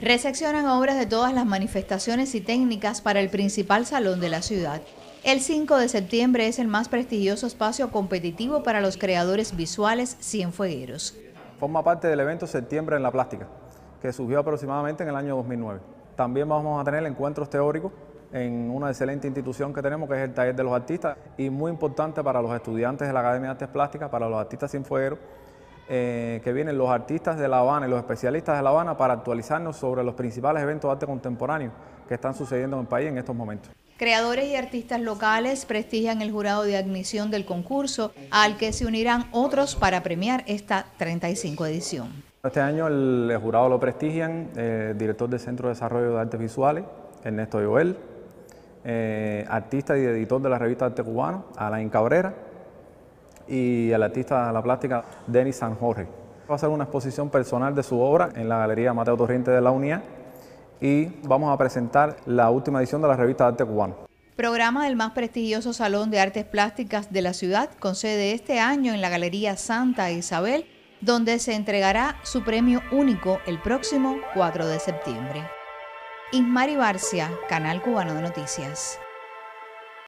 Reseccionan obras de todas las manifestaciones y técnicas para el principal salón de la ciudad. El 5 de septiembre es el más prestigioso espacio competitivo para los creadores visuales cienfuegueros. Forma parte del evento Septiembre en la Plástica, que surgió aproximadamente en el año 2009. También vamos a tener encuentros teóricos en una excelente institución que tenemos, que es el Taller de los Artistas, y muy importante para los estudiantes de la Academia de Artes Plásticas, para los artistas cienfuegueros, eh, que vienen los artistas de La Habana y los especialistas de La Habana para actualizarnos sobre los principales eventos de arte contemporáneo que están sucediendo en el país en estos momentos. Creadores y artistas locales prestigian el jurado de admisión del concurso, al que se unirán otros para premiar esta 35 edición. Este año el jurado lo prestigian el eh, director del Centro de Desarrollo de Artes Visuales, Ernesto Joel, eh, artista y editor de la revista Arte Cubano, Alain Cabrera, y al artista de la plástica Denis San Jorge. Va a hacer una exposición personal de su obra en la Galería Mateo Torriente de la UNIA y vamos a presentar la última edición de la revista Arte Cubano programa del más prestigioso Salón de Artes Plásticas de la ciudad, con sede este año en la Galería Santa Isabel, donde se entregará su premio único el próximo 4 de septiembre. Ismari Barcia, Canal Cubano de Noticias.